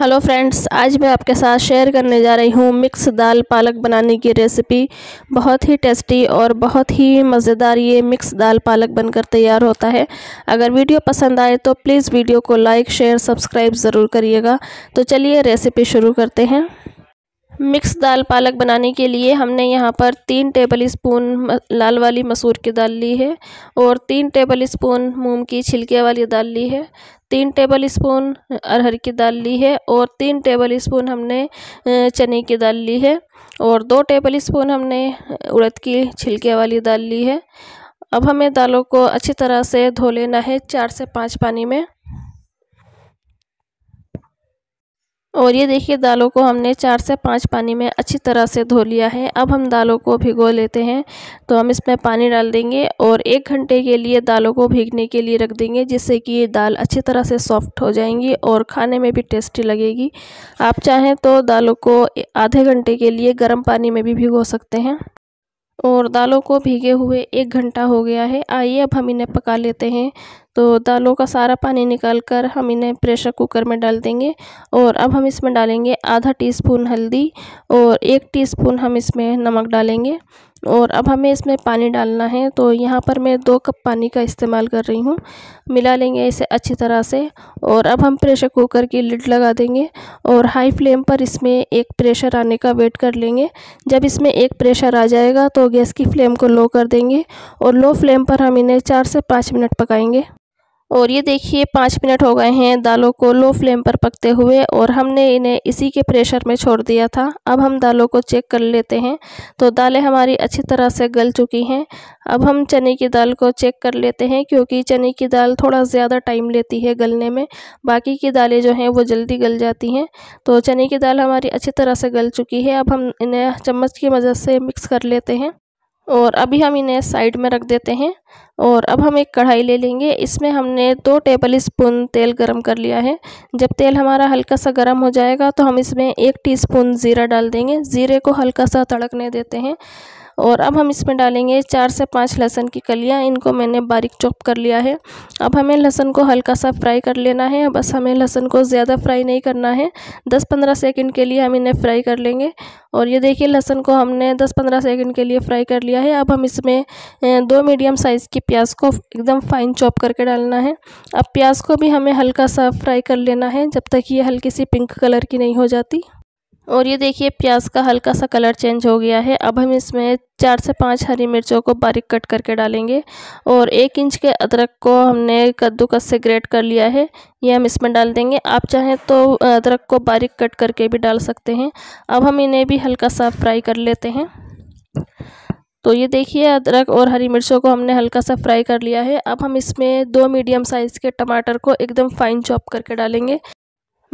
hello friends आज मैं आपके साथ शेयर करने जा रही हूँ मिक्स दाल पालक बनाने की रेसिपी बहुत ही टेस्टी और बहुत ही मज़ेदार ये मिक्स दाल पालक बनकर तैयार होता है अगर वीडियो पसंद आए तो प्लीज़ वीडियो को लाइक शेयर सब्सक्राइब ज़रूर करिएगा तो चलिए रेसिपी शुरू करते हैं मिक्स दाल पालक बनाने के लिए हमने यहाँ पर तीन टेबल स्पून लाल वाली मसूर की दाल ली है और तीन टेबल स्पून मूंग की छिलके वाली दाल ली है तीन टेबल स्पून अरहर की दाल ली है और तीन टेबल स्पून हमने चने की दाल ली है और दो टेबल स्पून हमने उड़द की छिलके वाली दाल ली है अब हमें दालों को अच्छी तरह से धो लेना है चार से पाँच पानी में और ये देखिए दालों को हमने चार से पाँच पानी में अच्छी तरह से धो लिया है अब हम दालों को भिगो लेते हैं तो हम इसमें पानी डाल देंगे और एक घंटे के लिए दालों को भीगने के लिए रख देंगे जिससे कि ये दाल अच्छी तरह से सॉफ्ट हो जाएंगी और खाने में भी टेस्टी लगेगी आप चाहें तो दालों को आधे घंटे के लिए गर्म पानी में भी भिगो सकते हैं और दालों को भीगे हुए एक घंटा हो गया है आइए अब हम इन्हें पका लेते हैं तो दालों का सारा पानी निकाल कर हम इन्हें प्रेशर कुकर में डाल देंगे और अब हम इसमें डालेंगे आधा टीस्पून हल्दी और एक टीस्पून हम इसमें नमक डालेंगे और अब हमें इसमें पानी डालना है तो यहाँ पर मैं दो कप पानी का इस्तेमाल कर रही हूँ मिला लेंगे इसे अच्छी तरह से और अब हम प्रेशर कुकर की लिड लगा देंगे और हाई फ्लेम पर इसमें एक प्रेशर आने का वेट कर लेंगे जब इसमें एक प्रेशर आ जाएगा तो गैस की फ्लेम को लो कर देंगे और लो फ्लेम पर हम इन्हें चार से पाँच मिनट पकाएंगे और ये देखिए पाँच मिनट हो गए हैं दालों को लो फ्लेम पर पकते हुए और हमने इन्हें इसी के प्रेशर में छोड़ दिया था अब हम दालों को चेक कर लेते हैं तो दालें हमारी अच्छी तरह से गल चुकी हैं अब हम चने की दाल को चेक कर लेते हैं क्योंकि चने की दाल थोड़ा ज़्यादा टाइम लेती है गलने में बाकी की दालें जो हैं वो जल्दी गल जाती हैं तो चने की दाल हमारी अच्छी तरह से गल चुकी है अब हम इन्हें चम्मच की मदद से मिक्स कर लेते हैं और अभी हम इन्हें साइड में रख देते हैं और अब हम एक कढ़ाई ले लेंगे इसमें हमने दो टेबल स्पून तेल गरम कर लिया है जब तेल हमारा हल्का सा गरम हो जाएगा तो हम इसमें एक टीस्पून ज़ीरा डाल देंगे ज़ीरे को हल्का सा तड़कने देते हैं और अब हम इसमें डालेंगे चार से पाँच लहसुन की कलियाँ इनको मैंने बारीक चॉप कर लिया है अब हमें लहसुन को हल्का सा फ्राई कर लेना है बस हमें लहसुन को ज़्यादा फ्राई नहीं करना है दस पंद्रह सेकेंड के लिए हम इन्हें फ्राई कर लेंगे और ये देखिए लहसुन को हमने दस पंद्रह सेकेंड के लिए फ्राई कर लिया है अब हम इसमें दो मीडियम साइज़ की प्याज को एकदम फाइन चॉप करके डालना है अब प्याज को भी हमें हल्का सा फ्राई कर लेना है जब तक ये हल्की सी पिंक कलर की नहीं हो जाती और ये देखिए प्याज का हल्का सा कलर चेंज हो गया है अब हम इसमें चार से पाँच हरी मिर्चों को बारीक कट करके डालेंगे और एक इंच के अदरक को हमने कद्दूकस से ग्रेट कर लिया है ये हम इसमें डाल देंगे आप चाहें तो अदरक को बारीक कट करके भी डाल सकते हैं अब हम इन्हें भी हल्का सा फ्राई कर लेते हैं तो ये देखिए अदरक और हरी मिर्चों को हमने हल्का सा फ्राई कर लिया है अब हम इसमें दो मीडियम साइज़ के टमाटर को एकदम फाइन चॉप करके डालेंगे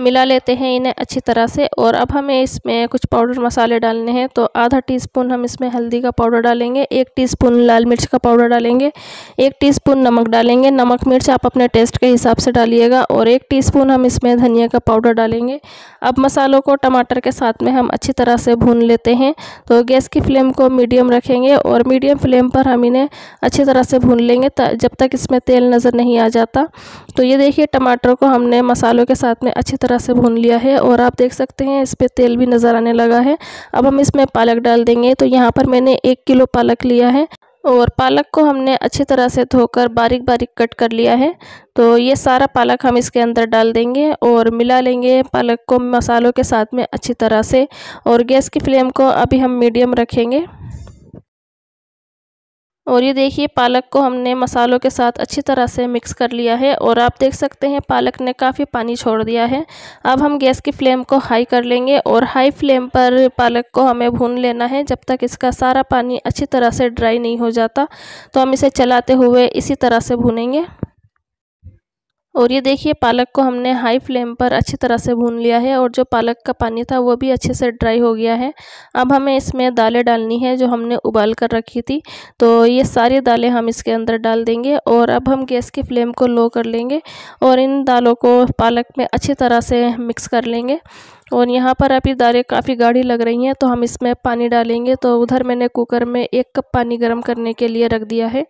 मिला लेते हैं इन्हें अच्छी तरह से और अब हमें इसमें कुछ पाउडर मसाले डालने हैं तो आधा टीस्पून हम इसमें हल्दी का पाउडर डालेंगे एक टीस्पून लाल मिर्च का पाउडर डालेंगे एक टीस्पून नमक डालेंगे नमक मिर्च आप अपने टेस्ट के हिसाब से डालिएगा और एक टीस्पून हम इसमें धनिया का पाउडर डालेंगे अब मसालों को टमाटर के साथ में हम अच्छी तरह से भून लेते हैं तो गैस की फ्लेम को मीडियम रखेंगे और मीडियम फ्लेम पर हम इन्हें अच्छी तरह से भून लेंगे जब तक इसमें तेल नज़र नहीं आ जाता तो ये देखिए टमाटर को हमने मसालों के साथ में अच्छी तरह तरह से भून लिया है और आप देख सकते हैं इस पर तेल भी नज़र आने लगा है अब हम इसमें पालक डाल देंगे तो यहाँ पर मैंने एक किलो पालक लिया है और पालक को हमने अच्छी तरह से धोकर बारीक बारीक कट कर लिया है तो ये सारा पालक हम इसके अंदर डाल देंगे और मिला लेंगे पालक को मसालों के साथ में अच्छी तरह से और गैस की फ्लेम को अभी हम मीडियम रखेंगे और ये देखिए पालक को हमने मसालों के साथ अच्छी तरह से मिक्स कर लिया है और आप देख सकते हैं पालक ने काफ़ी पानी छोड़ दिया है अब हम गैस की फ्लेम को हाई कर लेंगे और हाई फ्लेम पर पालक को हमें भून लेना है जब तक इसका सारा पानी अच्छी तरह से ड्राई नहीं हो जाता तो हम इसे चलाते हुए इसी तरह से भूनेंगे और ये देखिए पालक को हमने हाई फ्लेम पर अच्छी तरह से भून लिया है और जो पालक का पानी था वो भी अच्छे से ड्राई हो गया है अब हमें इसमें दालें डालनी है जो हमने उबाल कर रखी थी तो ये सारी दालें हम इसके अंदर डाल देंगे और अब हम गैस की फ्लेम को लो कर लेंगे और इन दालों को पालक में अच्छी तरह से मिक्स कर लेंगे और यहाँ पर अभी दालें काफ़ी गाढ़ी लग रही हैं तो हम इसमें पानी डालेंगे तो उधर मैंने कुकर में एक कप पानी गर्म करने के लिए रख दिया है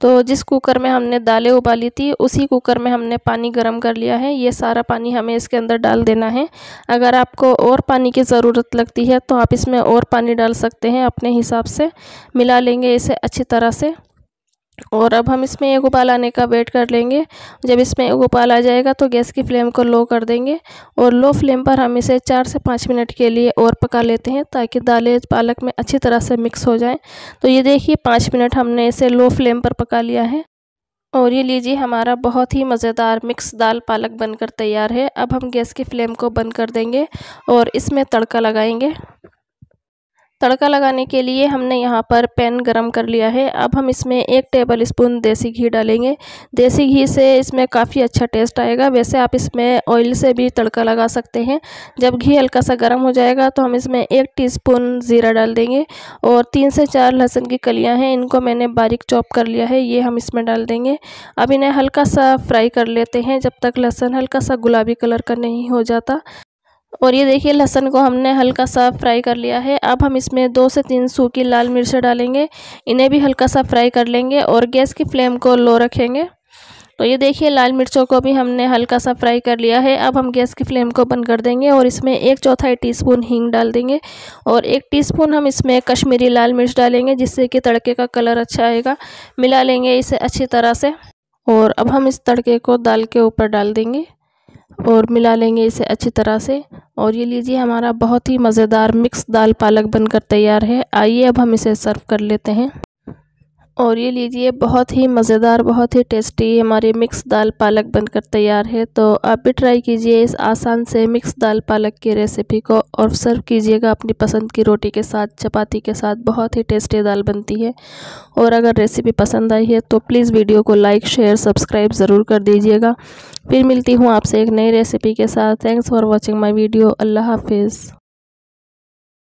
तो जिस कुकर में हमने दालें उबाली थी उसी कुकर में हमने पानी गर्म कर लिया है ये सारा पानी हमें इसके अंदर डाल देना है अगर आपको और पानी की ज़रूरत लगती है तो आप इसमें और पानी डाल सकते हैं अपने हिसाब से मिला लेंगे इसे अच्छी तरह से और अब हम इसमें एक उबाल आने का वेट कर लेंगे जब इसमें एक उबाल आ जाएगा तो गैस की फ्लेम को लो कर देंगे और लो फ्लेम पर हम इसे चार से पाँच मिनट के लिए और पका लेते हैं ताकि दालें पालक में अच्छी तरह से मिक्स हो जाएं तो ये देखिए पाँच मिनट हमने इसे लो फ्लेम पर पका लिया है और ये लीजिए हमारा बहुत ही मज़ेदार मिक्स दाल पालक बनकर तैयार है अब हम गैस की फ्लेम को बंद कर देंगे और इसमें तड़का लगाएँगे तड़का लगाने के लिए हमने यहाँ पर पैन गरम कर लिया है अब हम इसमें एक टेबल स्पून देसी घी डालेंगे देसी घी से इसमें काफ़ी अच्छा टेस्ट आएगा वैसे आप इसमें ऑयल से भी तड़का लगा सकते हैं जब घी हल्का सा गर्म हो जाएगा तो हम इसमें एक टीस्पून ज़ीरा डाल देंगे और तीन से चार लहसुन की कलियाँ हैं इनको मैंने बारीक चॉप कर लिया है ये हम इसमें डाल देंगे अब इन्हें हल्का सा फ्राई कर लेते हैं जब तक लहसुन हल्का सा गुलाबी कलर का नहीं हो जाता और ये देखिए लहसन को हमने हल्का सा फ्राई कर लिया है अब हम इसमें दो से तीन सूखी लाल मिर्चें डालेंगे इन्हें भी हल्का सा फ्राई कर लेंगे और गैस की फ्लेम को लो रखेंगे तो ये देखिए लाल मिर्चों को भी हमने हल्का सा फ्राई कर लिया है अब हम गैस की फ्लेम को बंद कर देंगे और इसमें एक चौथाई टीस्पून हींग डाल देंगे और एक टीस्पून हम इसमें कश्मीरी लाल मिर्च डालेंगे जिससे कि तड़के का कलर अच्छा आएगा मिला लेंगे इसे अच्छी तरह से और अब हम इस तड़के को दाल के ऊपर डाल देंगे और मिला लेंगे इसे अच्छी तरह से और ये लीजिए हमारा बहुत ही मज़ेदार मिक्स दाल पालक बनकर तैयार है आइए अब हम इसे सर्व कर लेते हैं और ये लीजिए बहुत ही मज़ेदार बहुत ही टेस्टी हमारी मिक्स दाल पालक बनकर तैयार है तो आप भी ट्राई कीजिए इस आसान से मिक्स दाल पालक की रेसिपी को और सर्व कीजिएगा अपनी पसंद की रोटी के साथ चपाती के साथ बहुत ही टेस्टी दाल बनती है और अगर रेसिपी पसंद आई है तो प्लीज़ वीडियो को लाइक शेयर सब्सक्राइब ज़रूर कर दीजिएगा फिर मिलती हूँ आपसे एक नई रेसिपी के साथ thanks for watching my video अल्लाह हाफिज़